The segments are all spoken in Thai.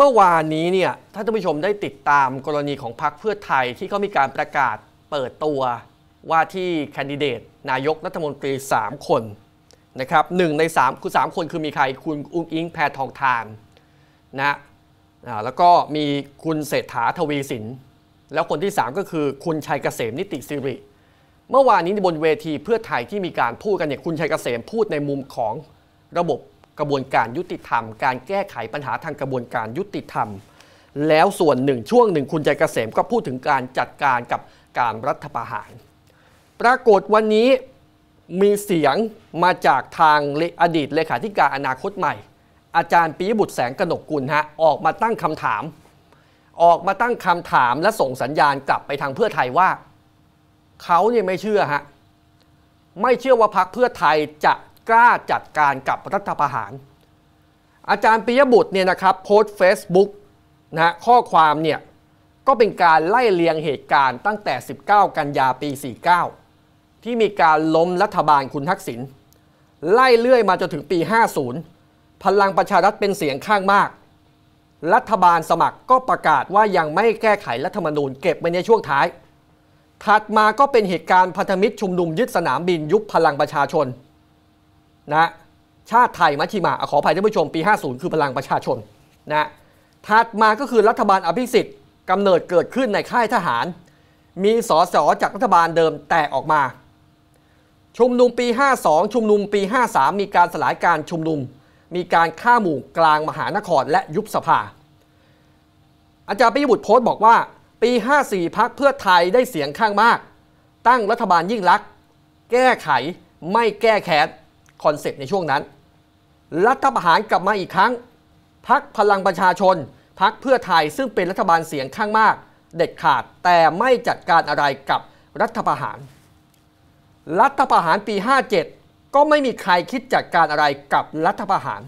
เมื่อวานนี้เนี่ยท่านผู้ชมได้ติดตามกรณีของพรรคเพื่อไทยที่เขามีการประกาศเปิดตัวว่าที่คนดิเดต นายกรัฐมนตรี 3 คนนะครับหนใน 3คือ3คนคือมีใครคุณอุ้งอิงแพทองทานนะแล้วก็มีคุณเศรษฐาทวีสิน แล้วคนที่ 3 ก็คือคุณชัยเกษม นิติสิริ เมื่อวานนี้บนเวทีเพื่อไทยที่มีการพูดกันเนี่ยคุณชัยเกษมพูดในมุมของระบบกระบวนการยุติธรรมการแก้ไขปัญหาทางกระบวนการยุติธรรม แล้วส่วนหนึ่งช่วงหนึ่งคุณใจเกษม ก็พูดถึงการจัดการกับการรัฐประหาร ปรากฏวันนี้มีเสียงมาจากทางอดีตเลขาธิการอนาคตใหม่ อาจารย์ปียบุตรแสงกนกกุลฮะออกมาตั้งคำถาม ออกมาตั้งคำถาม และส่งสัญญาณกลับไปทางเพื่อไทยว่า เขาเนี่ยไม่เชื่อฮะไม่เชื่อว่าพักเพื่อไทยจะกล้าจัดการกับรัฐประหาร อาจารย์ปิยบุตรเนี่ยนะครับโพสต์เฟซบุ๊กนะข้อความเนี่ยก็เป็นการไล่เลียงเหตุการณ์ตั้งแต่ 19 กันยาปี 49 ที่มีการล้มรัฐบาลคุณทักษิณไล่เลื่อยมาจนถึงปี 50 พลังประชารัฐเป็นเสียงข้างมาก รัฐบาลสมัครก็ประกาศว่ายังไม่แก้ไขรัฐธรรมนูญเก็บไว้ในช่วงท้าย ถัดมาก็เป็นเหตุการณ์พันธมิตรชุมนุมยึดสนามบินยุบพลังประชาชนนะชาติไทยมัชชิมา ขออภัยท่านผู้ชมปี 50 คือพลังประชาชนนะถัดมาก็คือรัฐบาลอภิสิทธิ์กำเนิดเกิดขึ้นในค่ายทหาร มีสสจากรัฐบาลเดิมแตกออกมา ชุมนุมปี 52 ชุมนุมปี 53 มีการสลายการชุมนุมมีการฆ่าหมู่กลางมหานครและยุบสภา อาจารย์ปิยบุตรโพสต์บอกว่าปี 54 พักเพื่อไทยได้เสียงข้างมาก ตั้งรัฐบาลยิ่งลักษณ์แก้ไขไม่แก้แค้นคอนเซปต์ในช่วงนั้น รัฐประหารกลับมาอีกครั้ง พักพลังประชาชน พักเพื่อไทยซึ่งเป็นรัฐบาลเสียงข้างมาก เด็ดขาดแต่ไม่จัดการอะไรกับรัฐประหาร รัฐประหารปี 57 ก็ไม่มีใครคิดจัดการอะไรกับรัฐประหาร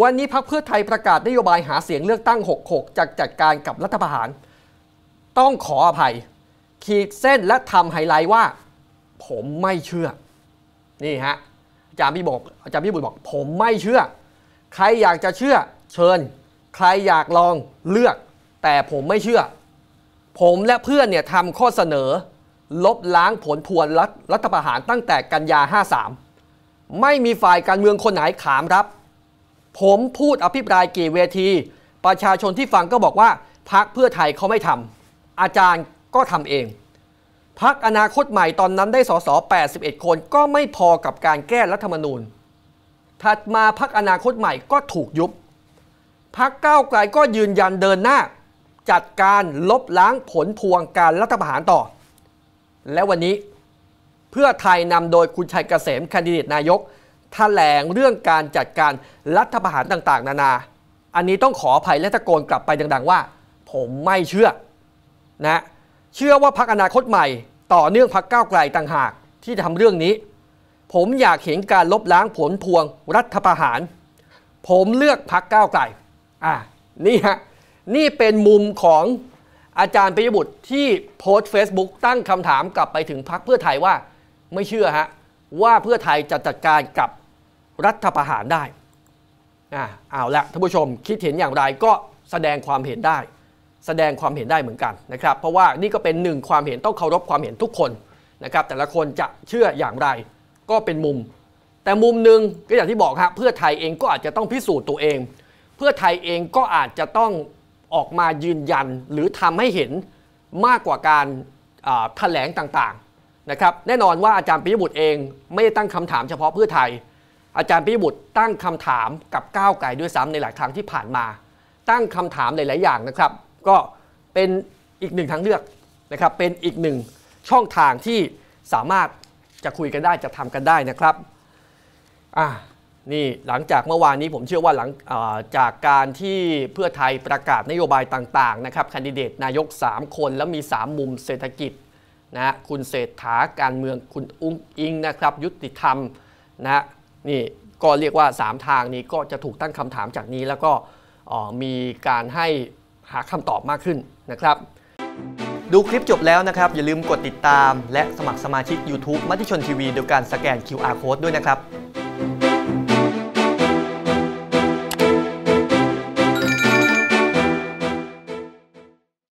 วันนี้พักเพื่อไทยประกาศนโยบายหาเสียงเลือกตั้ง 66จากจัดการกับรัฐประหาร ต้องขออภัย ขีดเส้นและทำไฮไลท์ว่า ผมไม่เชื่อ นี่ฮะอาจารย์พี่บอกอาจารย์พี่บุญบอกผมไม่เชื่อ ใครอยากจะเชื่อเชิญ ใครอยากลองเลือกแต่ผมไม่เชื่อ ผมและเพื่อนเนี่ยทำข้อเสนอ ลบล้างผลพวนรัฐประหารตั้งแต่กันยา 53 ไม่มีฝ่ายการเมืองคนไหนขามรับ ผมพูดอภิปรายกี่เวที ประชาชนที่ฟังก็บอกว่า พักเพื่อไทยเขาไม่ทำอาจารย์ก็ทำเองพักอนาคตใหม่ตอนนั้นได้สส81 คนก็ไม่พอกับการแก้รัฐธรรมนูญ ถัดมาพักอนาคตใหม่ก็ถูกยุบ พักก้าวไกลก็ยืนยันเดินหน้า จัดการลบล้างผลพวงการรัฐประหารต่อ และวันนี้เพื่อไทยนำโดยคุณชัยเกษมคนดิเดตนายกถแถลงเรื่องการจัดการรัฐประหารต่าง ๆ นานา อันนี้ต้องขออภัยและตะโกนกลับไปดังๆ ว่า ผมไม่เชื่อ นะเชื่อว่าพักอนาคตใหม่ต่อเนื่องพักก้าวไกลต่างหากที่จะทำเรื่องนี้ ผมอยากเห็นการลบล้างผลพวงรัฐประหาร ผมเลือกพักก้าวไกลอ่านี่ฮะนี่เป็นมุมของอาจารย์ปิยบุตรที่โพสต์ Facebook ตั้งคำถามกลับไปถึงพักเพื่อไทยว่าไม่เชื่อฮะว่าเพื่อไทยจะจัดการกับรัฐประหารได้อ่าเอาละท่านผู้ชมคิดเห็นอย่างไรก็แสดงความเห็นได้แสดงความเห็นได้เหมือนกันนะครับ เพราะว่านี่ก็เป็นหนึ่งความเห็นต้องเคารพความเห็นทุกคนนะครับ แต่ละคนจะเชื่ออย่างไร ก็เป็นมุม แต่มุมหนึ่งก็อย่างที่บอกับ เพื่อไทยเองก็อาจจะต้องพิสูจน์ตัวเอง เพื่อไทยเองก็อาจจะต้องออกมายืนยันหรือทำให้เห็นมากกว่าการแถลงต่างๆนะครับ แน่นอนว่าอาจารย์ปิยบุตรเองไม่ได้ตั้งคำถามเฉพาะเพื่อไทย อาจารย์ปิยบุตรตั้งคำถามกับก้าวไกลด้วยซ้ำในหลายครั้งที่ผ่านมา ตั้งคำถามหลายๆอย่างนะครับก็เป็นอีกหนึ่งทางเลือก นะครับ เป็นอีกหนึ่ง ช่องทางที่สามารถจะคุยกันได้ จะทำกันได้นะครับอ่านี่หลังจากเมื่อวานนี้ผมเชื่อว่าหลังาจากการที่เพื่อไทยประกาศนโยบายต่าง ๆนะครับคนดิเดตนายก 3 คน แล้วมี 3 มุมเศรษฐกิจนะคุณเศรษฐาการเมืองคุณอุ้งอิงนะครับ ยุติธรรมนะ นี่ก็เรียกว่า 3 ทางนี้ก็จะถูกตั้งคำถามจากนี้ แล้วก็มีการให้หาคำตอบมากขึ้นนะครับ ดูคลิปจบแล้วนะครับ อย่าลืมกดติดตาม และสมัครสมาชิก YouTube มัติชนทีวีโดยการสแกน QR Code ด้วยนะครับ